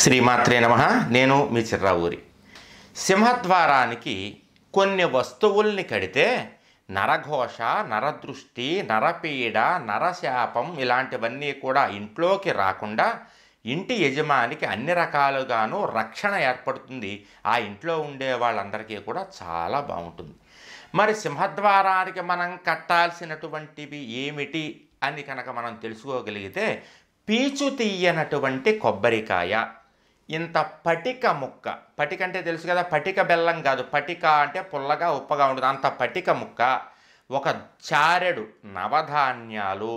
శ్రీమాత్రే నమ నేను మీ చిర్రావూరి సింహద్వారానికి కొన్ని వస్తువుల్ని కడితే నరఘోష నరదృష్టి నరపీడ నరశాపం ఇలాంటివన్నీ కూడా ఇంట్లోకి రాకుండా ఇంటి యజమానికి అన్ని రకాలుగాను రక్షణ ఏర్పడుతుంది ఆ ఇంట్లో ఉండే వాళ్ళందరికీ కూడా చాలా బాగుంటుంది మరి సింహద్వారానికి మనం కట్టాల్సినటువంటివి ఏమిటి అని కనుక మనం తెలుసుకోగలిగితే పీచు తీయనటువంటి కొబ్బరికాయ ఇంత పటిక ముక్క పటిక అంటే తెలుసు కదా పటిక బెల్లం కాదు పటిక అంటే పుల్లగా ఉప్పగా ఉండదు అంత పటిక ముక్క ఒక చారెడు నవధాన్యాలు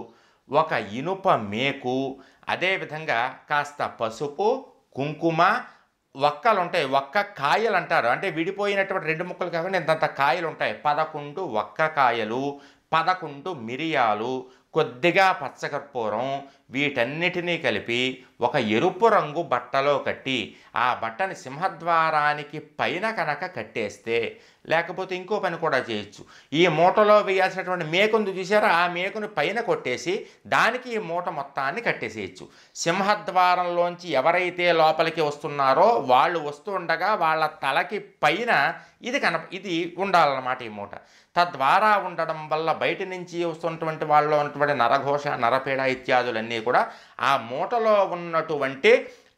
ఒక ఇనుప మేకు అదేవిధంగా కాస్త పసుపు కుంకుమ ఒక్కలు ఉంటాయి ఒక్క కాయలు అంటారు అంటే విడిపోయినటువంటి రెండు ముక్కలు కాకుండా ఇంతంత కాయలు ఉంటాయి పదకొండు ఒక్క కాయలు పదకొండు మిరియాలు కొద్దిగా పచ్చకర్పూరం వీటన్నిటినీ కలిపి ఒక ఎరుపు రంగు బట్టలో కట్టి ఆ బట్టని సింహద్వారానికి పైన కనుక కట్టేస్తే లేకపోతే ఇంకో పని కూడా చేయొచ్చు ఈ మూటలో వేయాల్సినటువంటి మేకుంది చూసారా ఆ మేకును పైన కొట్టేసి దానికి ఈ మూట మొత్తాన్ని కట్టేసేయచ్చు సింహద్వారంలోంచి ఎవరైతే లోపలికి వస్తున్నారో వాళ్ళు వస్తూ ఉండగా వాళ్ళ తలకి పైన ఇది కన ఇది ఉండాలన్నమాట ఈ మూట తద్వారా ఉండడం వల్ల బయట నుంచి వస్తున్నటువంటి వాళ్ళు ఉన్నటువంటి నరఘోష నరపీడ ఇత్యాదులన్నీ కూడా ఆ మూటలో ఉన్నటువంటి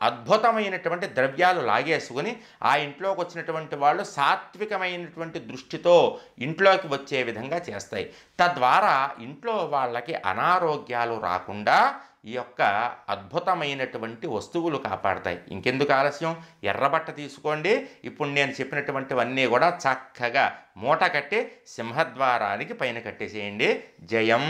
అద్భుతమైనటువంటి ద్రవ్యాలు లాగేసుకుని ఆ ఇంట్లోకి వచ్చినటువంటి వాళ్ళు సాత్వికమైనటువంటి దృష్టితో ఇంట్లోకి వచ్చే విధంగా చేస్తాయి తద్వారా ఇంట్లో వాళ్ళకి అనారోగ్యాలు రాకుండా ఈ యొక్క అద్భుతమైనటువంటి వస్తువులు కాపాడతాయి ఇంకెందుకు ఆలస్యం ఎర్రబట్ట తీసుకోండి ఇప్పుడు నేను చెప్పినటువంటివన్నీ కూడా చక్కగా మూట కట్టి సింహద్వారానికి పైన కట్టేసేయండి జయం